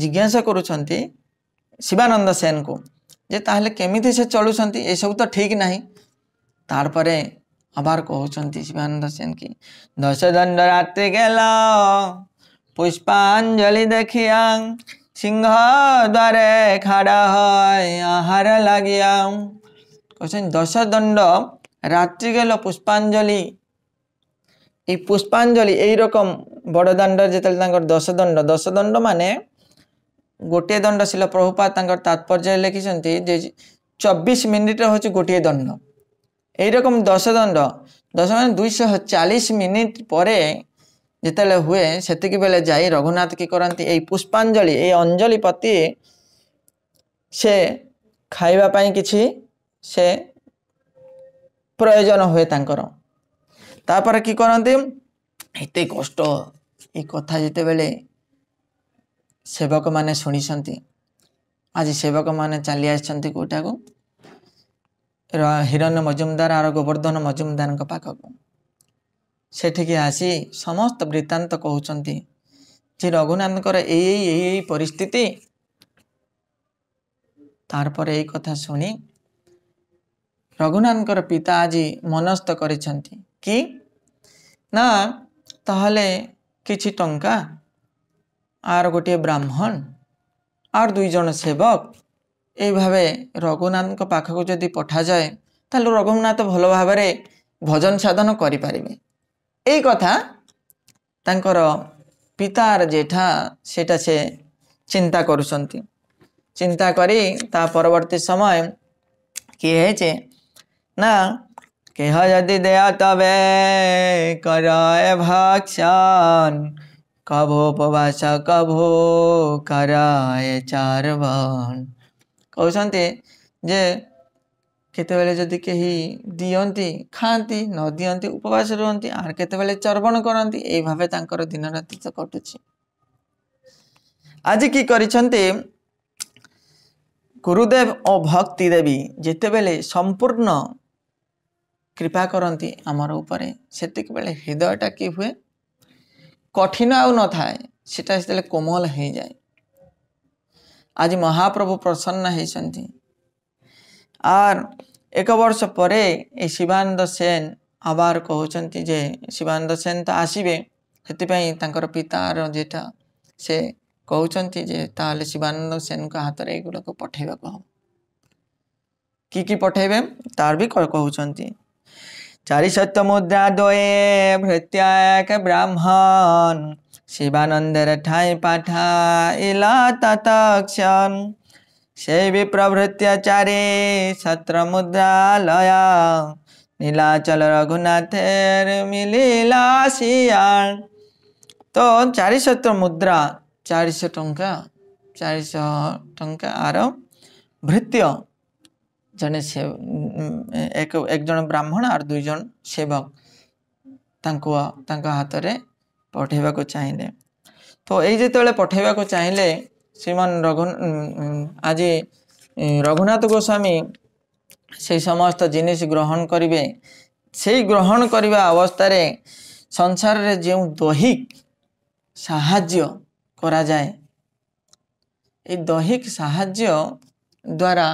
ଜିଜ୍ଞାସା କରୁଛନ୍ତି ଶିବାନନ୍ଦ ସେନଙ୍କୁ ଯେ ତାହେଲେ କେମିତି ସେ ଚଳୁଛନ୍ତି ଏସବୁ ତ ଠିକ୍ ନାହିଁ ତାପରେ আবার কহুচন্তি শিবানন্দ সেন কি দশ দণ্ড রাত্রি গেল পুষ্পাঞ্জলি দেখিয়াং সিংহ দ্বারে খাড়া হয় আহার লাগিয়াং কোশ্চেন দশদণ্ড রাত্রি গেল পুষ্পাঞ্জলি এই পুষ্পাঞ্জলি এইরকম বড় দণ্ড যেতে তাঁর দশদণ্ড দশদণ্ড মানে গোটিয়ে দণ্ড ছিল প্রভুপাত তাঁর তাৎপর্যে লিখিছেন যে চব্বিশ মিনিট হচ্ছে গোটিয়ে দণ্ড এইরকম দশদণ্ড দশ মানে দুইশহ চালিশ মিনিট পরে ଯେତେବେଳେ ହୁଏ ସେତିକି ବେଳେ ଯାଇ ରଘୁନାଥ କି କରନ୍ତି ଏଇ ପୁଷ୍ପାଞ୍ଜଳି ଏଇ ଅଞ୍ଜଳି ପ୍ରତି ସେ ଖାଇବା ପାଇଁ କିଛି ସେ ପ୍ରୟୋଜନ ହୁଏ ତାଙ୍କର ତାପରେ କି କରନ୍ତି ଏତେ କଷ୍ଟ ଏ କଥା ଯେତେବେଳେ ସେବକମାନେ ଶୁଣିଛନ୍ତି ଆଜି ସେବକମାନେ ଚାଲି ଆସିଛନ୍ତି କେଉଁଟାକୁ ହିରଣ୍ୟ ମଜୁମଦାର ଆର ଗୋବର୍ଦ୍ଧନ ମଜୁମଦାରଙ୍କ ପାଖକୁ ସେଠିକି ଆସି ସମସ୍ତ ବୃତ୍ତାନ୍ତ କହୁଛନ୍ତି ଯେ ରଘୁନାଥଙ୍କର ଏଇ ଏଇ ଏଇ ଏଇ ପରିସ୍ଥିତି ତାରପରେ ଏଇ କଥା ଶୁଣି ରଘୁନାଥଙ୍କର ପିତା ଆଜି ମନସ୍ଥ କରିଛନ୍ତି କି ନା ତାହେଲେ କିଛି ଟଙ୍କା ଆର আর গোটিয়ে ব্রাহ্মণ আর দুইজন সেবক এইভাবে ରଘୁନାଥଙ୍କ ପାଖକୁ ଯଦି ପଠାଯାଏ ତାହେଲେ ରଘୁନାଥ ଭଲ ଭାବରେ ଭଜନ ସାଧନ କରିପାରିବେ এই কথা ତାଙ୍କର ପିତାର ଜେଠା ସେଟା ସେ ଚିନ୍ତା କରୁଛନ୍ତି ଚିନ୍ତା କରି ତା ପରବର୍ତ୍ତୀ ସମୟ କିଏ ହେଇଛେ ନା କେହ ଯଦି ଦେୟ ତବେ କର ଭକ୍ଷଣ କଭୁ ଉପବାସ କଭୁ କର ଏ ଚାରବଣ କହୁଛନ୍ତି ଯେ କେତେବେଳେ ଯଦି କେହି ଦିଅନ୍ତି ଖାଆନ୍ତି ନ ଦିଅନ୍ତି ଉପବାସ ରୁହନ୍ତି ଆର୍ କେତେବେଳେ ଚର୍ବଣ କରନ୍ତି ଏହି ଭାବେ ତାଙ୍କର ଦିନରାତି ତ କଟୁଛି ଆଜି କି କରିଛନ୍ତି ଗୁରୁଦେବ ଓ ଭକ୍ତି ଦେବୀ ଯେତେବେଳେ ସମ୍ପୂର୍ଣ୍ଣ କୃପା କରନ୍ତି ଆମର ଉପରେ ସେତିକିବେଳେ ବେଳେ ହୃଦୟଟା କି ହୁଏ କଠିନ ଆଉ ନଥାଏ ସେଟା ସେତେବେଳେ କୋମଲ ହେଇଯାଏ ଆଜି ମହାପ୍ରଭୁ ପ୍ରସନ୍ନ ହେଇଛନ୍ତି ଆର୍ ଏକ ବର୍ଷ ପରେ ଏ ଶିବାନନ୍ଦ ସେନ ଆବାର କହୁଛନ୍ତି ଯେ ଶିବାନନ୍ଦ ସେନ ତ ଆସିବେ ସେଥିପାଇଁ ତାଙ୍କର ପିତାର ଯେଟା ସେ କହୁଛନ୍ତି ଯେ ତାହେଲେ ଶିବାନନ୍ଦ ସେନଙ୍କ ହାତରେ ଏଗୁଡ଼ାକ ପଠାଇବାକୁ ହେବ କି କି ପଠାଇବେ ତାର ବି କହୁଛନ୍ତି ଚାରି ସତ ମୁଦ୍ରା ଦୋଏ ଭୃତ୍ୟାକ ବ୍ରାହ୍ମଣ ଶିବାନନ୍ଦର ଠାଇ ପାଠାଇଲା ତତକ୍ଷଣ সেই বিপ্রভৃত্যাচারে ছত্রমুদ্রালয়া নীলাচল রঘুনাথের মিলিলা শিয়াল তো চারিশত মুদ্রা চারিশহ ଟଙ୍କା ଚାରିଶହ ଟଙ୍କା ଆର ଭୃତ୍ୟ ଜଣେ ସେ ଏକ ଏକ ଜଣ ବ୍ରାହ୍ମଣ ଆର ଦୁଇ ଜଣ ସେବକ ତାଙ୍କୁ ତାଙ୍କ ହାତରେ ପଠାଇବାକୁ ଚାହିଁଲେ ତ ଏଇ ଯେତେବେଳେ ପଠାଇବାକୁ ଚାହିଁଲେ ଶ୍ରୀମନ୍ ରଘୁ ଆଜି ରଘୁନାଥ ଗୋସ୍ୱାମୀ ସେ ସମସ୍ତ ଜିନିଷ ଗ୍ରହଣ କରିବେ ସେଇ ଗ୍ରହଣ କରିବା ଅବସ୍ଥାରେ ସଂସାରରେ ଯେଉଁ ଦୈହିକ ସାହାଯ୍ୟ କରାଯାଏ ଏଇ ଦୈହିକ ସାହାଯ୍ୟ ଦ୍ୱାରା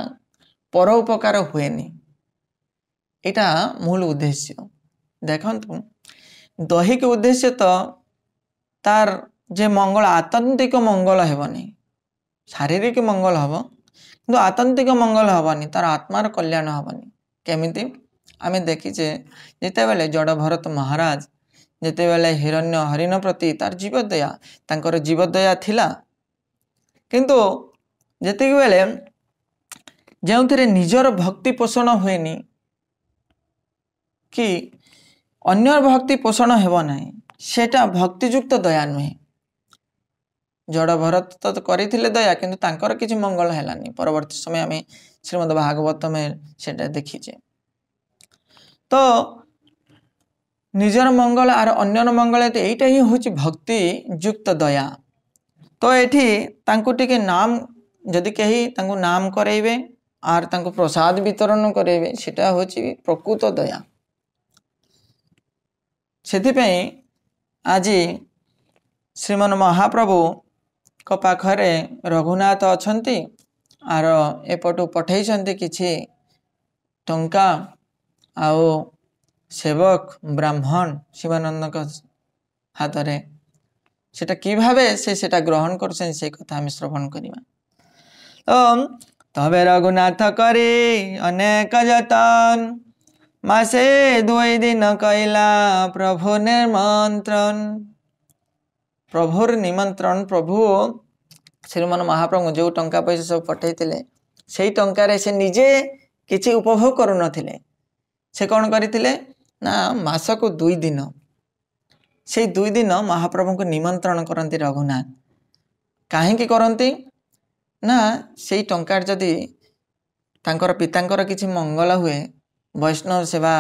ଉପକାର ହୁଏନି ଏଇଟା ମୂଳ ଉଦ୍ଦେଶ୍ୟ ଦେଖନ୍ତୁ ଦୈହିକ ଉଦ୍ଦେଶ୍ୟ ତ ତାର ଯେ ମଙ୍ଗଳ ଆତ୍ୟନ୍ତିକ ମଙ୍ଗଳ ହେବନି ଶାରୀରିକ ମଙ୍ଗଳ ହେବ କିନ୍ତୁ ଆତନ୍ତିକ ମଙ୍ଗଳ ହେବନି ତାର ଆତ୍ମାର କଲ୍ୟାଣ ହେବନି କେମିତି ଆମେ ଦେଖିଛେ ଯେତେବେଳେ ଜଡ଼ ଭରତ ମହାରାଜ ଯେତେବେଳେ ହିରଣ୍ୟ ହରିଣ ପ୍ରତି ତାର ଜୀବଦୟା ତାଙ୍କର ଜୀବଦୟା ଥିଲା କିନ୍ତୁ ଯେତିକି ବେଳେ ଯେଉଁଥିରେ ନିଜର ଭକ୍ତି ପୋଷଣ ହୁଏନି କି ଅନ୍ୟର ଭକ୍ତି ପୋଷଣ ହେବ ନାହିଁ সেটা ভক্তিযুক্ত দয়া নয় ঝড় ভরত তো করে দয়া কিন্তু তাঁর কিছু মঙ্গল হলানি পরবর্তী সময় আমি শ্রীমদ ভাগবতমে সেটা দেখিছে তো নিজের মঙ্গল আর অন্যর মঙ্গল এইটা হি হচ্ছে ভক্তি যুক্ত দয়া তো এটি তাঁকু টিকে নাম যদি কে তাঁকু নাম করাইবে আর তাঁকু প্রসাদ বিতরণ করাইবে সেটা হচ্ছে প্রকৃত দয়া ସେଥିପାଇଁ আজ শ্রীমন মহাপ্রভু ଙ୍କ ପାଖରେ ରଘୁନାଥ ଅଛନ୍ତି ଆର ଏପଟୁ ପଠେଇଛନ୍ତି କିଛି ଟଙ୍କା ଆଉ ସେବକ ବ୍ରାହ୍ମଣ ଶିବାନନ୍ଦଙ୍କ ହାତରେ সেটা কিভাবে সে সেটা গ্রহণ করছেন সেই কথা আমি শ্রবণ করিবা তো তবে রঘুনাথ করে অনেক যতন মাসে দুই দিন কইলা প্রভু নিমন্ত্রণ ପ୍ରଭୁର ନିମନ୍ତ୍ରଣ ପ୍ରଭୁ ଶ୍ରୀମନ ମହାପ୍ରଭୁ ଯେଉଁ ଟଙ୍କା ପଇସା ସବୁ ପଠାଇଥିଲେ ସେଇ ଟଙ୍କାରେ ସେ ନିଜେ କିଛି ଉପଭୋଗ କରୁନଥିଲେ ସେ କ'ଣ କରିଥିଲେ ନା ମାସକୁ ଦୁଇ ଦିନ ସେଇ ଦୁଇ ଦିନ ମହାପ୍ରଭୁଙ୍କୁ ନିମନ୍ତ୍ରଣ କରନ୍ତି ରଘୁନାଥ କାହିଁକି କରନ୍ତି ନା ସେଇ ଟଙ୍କାରେ ଯଦି ତାଙ୍କର ପିତାଙ୍କର କିଛି ମଙ୍ଗଳ ହୁଏ ବୈଷ୍ଣବ ସେବା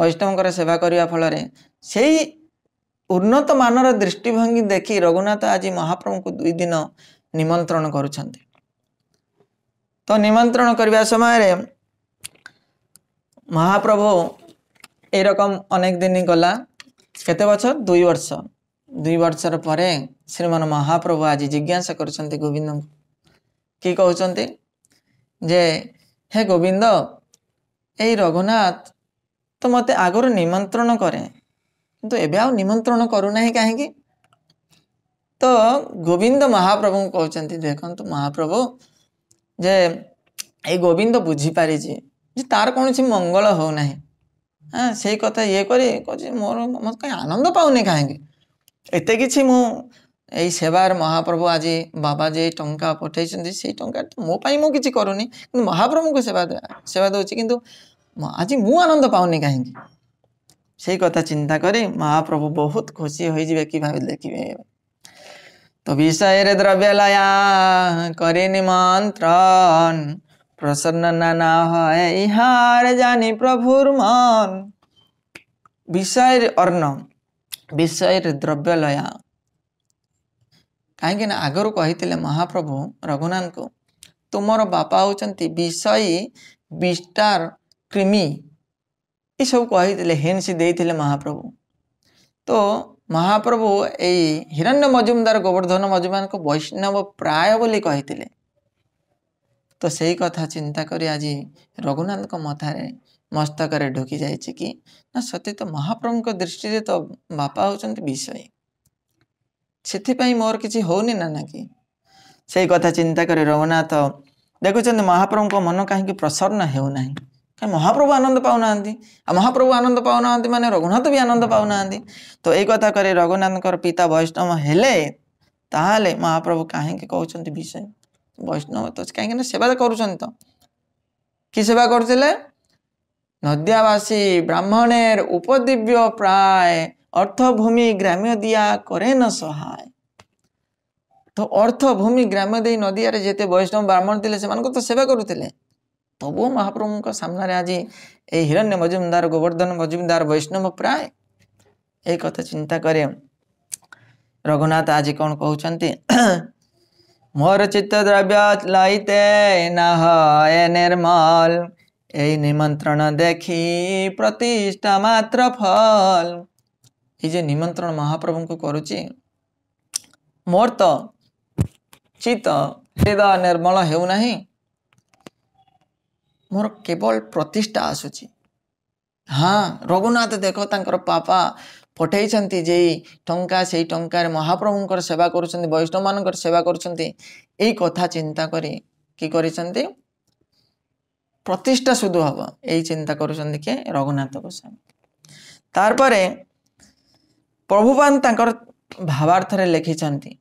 ବୈଷ୍ଣବଙ୍କର ସେବା କରିବା ଫଳରେ ସେଇ ଉନ୍ନତମାନର ଦୃଷ୍ଟିଭଙ୍ଗୀ ଦେଖି ରଘୁନାଥ ଆଜି ମହାପ୍ରଭୁଙ୍କୁ ଦୁଇ ଦିନ ନିମନ୍ତ୍ରଣ କରୁଛନ୍ତି ତ ନିମନ୍ତ୍ରଣ କରିବା ସମୟରେ ମହାପ୍ରଭୁ ଏଇ ରକମ ଅନେକ ଦିନ ଗଲା କେତେ ବର୍ଷ ଦୁଇ ବର୍ଷ ଦୁଇ ବର୍ଷର ପରେ ଶ୍ରୀମନ ମହାପ୍ରଭୁ ଆଜି ଜିଜ୍ଞାସା କରୁଛନ୍ତି ଗୋବିନ୍ଦଙ୍କୁ କି କହୁଛନ୍ତି ଯେ ହେ ଗୋବିନ୍ଦ ଏଇ ରଘୁନାଥ ତ ମୋତେ ଆଗରୁ ନିମନ୍ତ୍ରଣ କରେ କିନ୍ତୁ ଏବେ ଆଉ ନିମନ୍ତ୍ରଣ କରୁନାହିଁ କାହିଁକି ତ ଗୋବିନ୍ଦ ମହାପ୍ରଭୁଙ୍କୁ କହୁଛନ୍ତି ଦେଖନ୍ତୁ ମହାପ୍ରଭୁ ଯେ ଏଇ ଗୋବିନ୍ଦ ବୁଝିପାରିଛି ଯେ ତାର କୌଣସି ମଙ୍ଗଳ ହେଉନାହିଁ ହଁ ସେଇ କଥା ଇଏ କରି କହୁଛି ମୋର ମୋତେ କାହିଁ ଆନନ୍ଦ ପାଉନି କାହିଁକି ଏତେ କିଛି ମୁଁ ଏଇ ସେବାର ମହାପ୍ରଭୁ ଆଜି ବାବା ଯେ ଟଙ୍କା ପଠାଇଛନ୍ତି ସେଇ ଟଙ୍କା ମୋ ପାଇଁ ମୁଁ କିଛି କରୁନି କିନ୍ତୁ ମହାପ୍ରଭୁଙ୍କୁ ସେବା ସେବା ଦେଉଛି କିନ୍ତୁ ଆଜି ମୁଁ ଆନନ୍ଦ ପାଉନି କାହିଁକି সেই কথা চিন্তা করে মহাপ্রভু বহুত খুশি হয়ে যাবে কিভাবে দেখিবে তো বিষয়ের দ্রব্যলয়া করে নিমন্ত্রণ প্রসন্ন নানা হয় ইহার জানি প্রভুর মন বিষয়ের অর্ণ বিষয়ের দ্রব্যলয়া କାହିଁକି ନା ଆଗରୁ କହିଥିଲେ ମହାପ୍ରଭୁ ରଘୁନାଥଙ୍କୁ ତୁମର ବାପା ହେଉଛନ୍ତି ବିଷୟୀ ବିଷ୍ଟାର କ୍ରିମି ଏସବୁ କହିଥିଲେ ହିନ୍ସ ଦେଇଥିଲେ ମହାପ୍ରଭୁ ତ ମହାପ୍ରଭୁ ଏଇ ହିରଣ୍ୟ ମଜୁମଦାର ଗୋବର୍ଦ୍ଧନ ମଜୁମାନଙ୍କୁ ବୈଷ୍ଣବ ପ୍ରାୟ ବୋଲି କହିଥିଲେ ତ ସେଇ କଥା ଚିନ୍ତା କରି ଆଜି ରଘୁନାଥଙ୍କ ମଥାରେ ମସ୍ତକରେ ଢୁକି ଯାଇଛି କି ନା ସତେ ତ ମହାପ୍ରଭୁଙ୍କ ଦୃଷ୍ଟିରେ ତ ବାପା ହେଉଛନ୍ତି ବିଷୟ ସେଥିପାଇଁ ମୋର କିଛି ହଉନି ନା ନା କି ସେଇ କଥା ଚିନ୍ତା କରି ରଘୁନାଥ ଦେଖୁଛନ୍ତି ମହାପ୍ରଭୁଙ୍କ ମନ କାହିଁକି ପ୍ରସନ୍ନ ହେଉନାହିଁ ମହାପ୍ରଭୁ ଆନନ୍ଦ ପାଉନାହାନ୍ତି ଆଉ ମହାପ୍ରଭୁ ଆନନ୍ଦ ପାଉନାହାନ୍ତି ମାନେ ରଘୁନାଥ ବି ଆନନ୍ଦ ପାଉନାହାନ୍ତି ତ ଏଇ କଥା କରି ରଘୁନାଥଙ୍କର ପିତା ବୈଷ୍ଣବ ହେଲେ ତାହେଲେ ମହାପ୍ରଭୁ କାହିଁକି କହୁଛନ୍ତି ବିଷୟ ବୈଷ୍ଣବ ତ କାହିଁକି ନା ସେବା କରୁଛନ୍ତି ତ କି ସେବା କରୁଥିଲେ নদিয়াবাসী ব্রাহ্মণের উপদিব্য প্রায় অর্থভূমি গ্রামীয় দিয়া করে না সহায় তো অর্থভূমি গ্রামীয় দিয়ে নদিয়ারে যেতে বৈষ্ণব ব্রাহ্মণ দিলে সেমানকে তো সেবা করুলে तबुओ महाप्रभु सामने आज ये हिरण्य मजुमदार गोवर्धन मजुमदार वैष्णव प्राय एक कथा चिंता करे रघुनाथ आज कौन कहते मोर चित्त द्रव्य लाइते नर्मल निमंत्रण देखी प्रतिष्ठा मात्र फल ये निमंत्रण महाप्रभु को कर चित्त निर्मल होना ମୋର କେବଳ ପ୍ରତିଷ୍ଠା ଆସୁଛି ହଁ ରଘୁନାଥ ଦେଖ ତାଙ୍କର ପାପା ପଠାଇଛନ୍ତି ଯେ ଟଙ୍କା ସେଇ ଟଙ୍କାରେ ମହାପ୍ରଭୁଙ୍କର ସେବା କରୁଛନ୍ତି ବୈଷ୍ଣବମାନଙ୍କର ସେବା କରୁଛନ୍ତି ଏଇ କଥା ଚିନ୍ତା କରି କି କରିଛନ୍ତି ପ୍ରତିଷ୍ଠା ସୁଧୁ ହେବ ଏଇ ଚିନ୍ତା କରୁଛନ୍ତି କିଏ ରଘୁନାଥ ଗୋସ୍ୱାମୀ ତାର ପରେ ପ୍ରଭୁବାନ ତାଙ୍କର ଭାବାର୍ଥରେ ଲେଖିଛନ୍ତି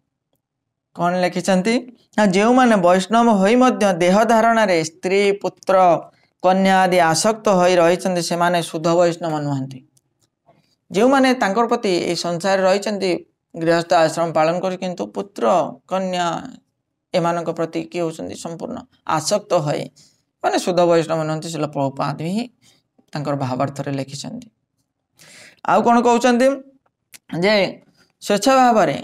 କ'ଣ ଲେଖିଛନ୍ତି ନା ଯେଉଁମାନେ ବୈଷ୍ଣବ ହୋଇ ମଧ୍ୟ ଦେହ ଧାରଣାରେ ସ୍ତ୍ରୀ ପୁତ୍ର କନ୍ୟା ଆଦି ଆସକ୍ତ ହୋଇ ରହିଛନ୍ତି ସେମାନେ ଶୁଦ୍ଧ ବୈଷ୍ଣବ ନୁହନ୍ତି ଯେଉଁମାନେ ତାଙ୍କର ପ୍ରତି ଏଇ ସଂସାରରେ ରହିଛନ୍ତି ଗୃହସ୍ଥ ଆଶ୍ରମ ପାଳନ କରି କିନ୍ତୁ ପୁତ୍ର କନ୍ୟା ଏମାନଙ୍କ ପ୍ରତି କିଏ ହେଉଛନ୍ତି ସମ୍ପୂର୍ଣ୍ଣ ଆସକ୍ତ ହୋଇ ମାନେ ଶୁଦ୍ଧ ବୈଷ୍ଣବ ନୁହନ୍ତି ସେ ଲୋପାଦି ହିଁ ତାଙ୍କର ଭାବାର୍ଥରେ ଲେଖିଛନ୍ତି ଆଉ କ'ଣ କହୁଛନ୍ତି ଯେ ସ୍ୱଚ୍ଛ ଭାବରେ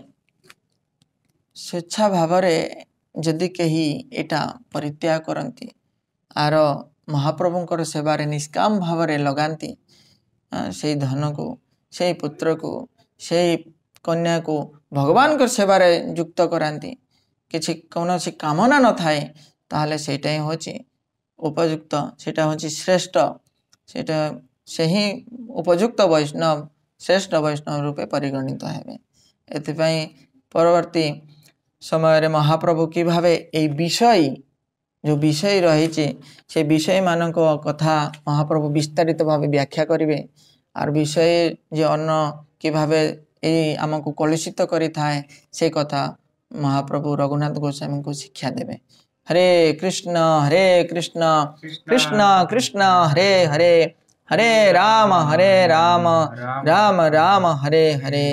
ସ୍ୱେଚ୍ଛା ଭାବରେ ଯଦି କେହି ଏଇଟା ପରିତ୍ୟାଗ କରନ୍ତି ଆର ମହାପ୍ରଭୁଙ୍କର ସେବାରେ ନିଷ୍କାମ ଭାବରେ ଲଗାନ୍ତି ସେଇ ଧନକୁ ସେଇ ପୁତ୍ରକୁ ସେଇ କନ୍ୟାକୁ ଭଗବାନଙ୍କ ସେବାରେ ଯୁକ୍ତ କରାନ୍ତି କିଛି କୌଣସି କାମନା ନଥାଏ ତାହେଲେ ସେଇଟା ହିଁ ହେଉଛି ଉପଯୁକ୍ତ ସେଇଟା ହେଉଛି ଶ୍ରେଷ୍ଠ ସେଇଟା ସେହି ଉପଯୁକ୍ତ ବୈଷ୍ଣବ ଶ୍ରେଷ୍ଠ ବୈଷ୍ଣବ ରୂପେ ପରିଗଣିତ ହେବେ ଏଥିପାଇଁ ପରବର୍ତ୍ତୀ ସମୟରେ ମହାପ୍ରଭୁ କିଭାବେ ଏଇ ବିଷୟ ଯେଉଁ ବିଷୟ ରହିଛି ସେ ବିଷୟମାନଙ୍କ କଥା ମହାପ୍ରଭୁ ବିସ୍ତାରିତ ଭାବେ ବ୍ୟାଖ୍ୟା କରିବେ আর বিষয়ে যে অন্য কিভাবে এই আমাকে কলুষিত করে থাকে সেই কথা মহাপ্রভু রঘুনাথ গোস্বামীকে শিক্ষা দেবে হরে কৃষ্ণ হরে কৃষ্ণ কৃষ্ণ কৃষ্ণ হরে হরে হরে রাম হরে রাম রাম রাম হরে হরে